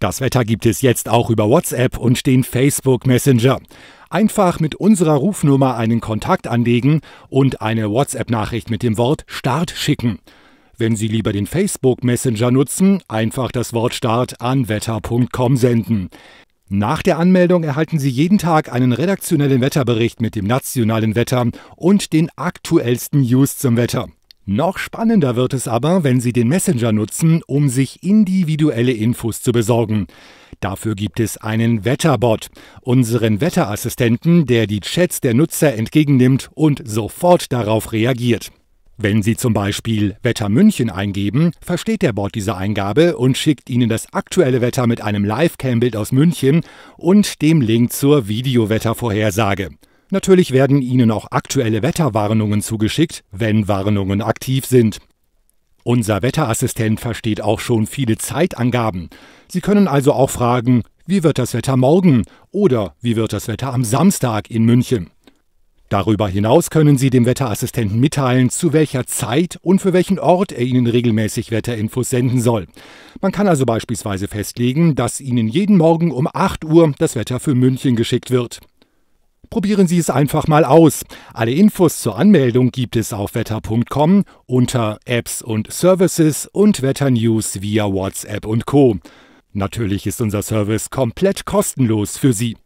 Das Wetter gibt es jetzt auch über WhatsApp und den Facebook Messenger. Einfach mit unserer Rufnummer einen Kontakt anlegen und eine WhatsApp-Nachricht mit dem Wort Start schicken. Wenn Sie lieber den Facebook Messenger nutzen, einfach das Wort Start an wetter.com senden. Nach der Anmeldung erhalten Sie jeden Tag einen redaktionellen Wetterbericht mit dem nationalen Wetter und den aktuellsten News zum Wetter. Noch spannender wird es aber, wenn Sie den Messenger nutzen, um sich individuelle Infos zu besorgen. Dafür gibt es einen Wetterbot, unseren Wetterassistenten, der die Chats der Nutzer entgegennimmt und sofort darauf reagiert. Wenn Sie zum Beispiel Wetter München eingeben, versteht der Bot diese Eingabe und schickt Ihnen das aktuelle Wetter mit einem Live-Cam-Bild aus München und dem Link zur Videowettervorhersage. Natürlich werden Ihnen auch aktuelle Wetterwarnungen zugeschickt, wenn Warnungen aktiv sind. Unser Wetterassistent versteht auch schon viele Zeitangaben. Sie können also auch fragen, wie wird das Wetter morgen oder wie wird das Wetter am Samstag in München. Darüber hinaus können Sie dem Wetterassistenten mitteilen, zu welcher Zeit und für welchen Ort er Ihnen regelmäßig Wetterinfos senden soll. Man kann also beispielsweise festlegen, dass Ihnen jeden Morgen um 8 Uhr das Wetter für München geschickt wird. Probieren Sie es einfach mal aus. Alle Infos zur Anmeldung gibt es auf wetter.com unter Apps und Services und Wetternews via WhatsApp und Co. Natürlich ist unser Service komplett kostenlos für Sie.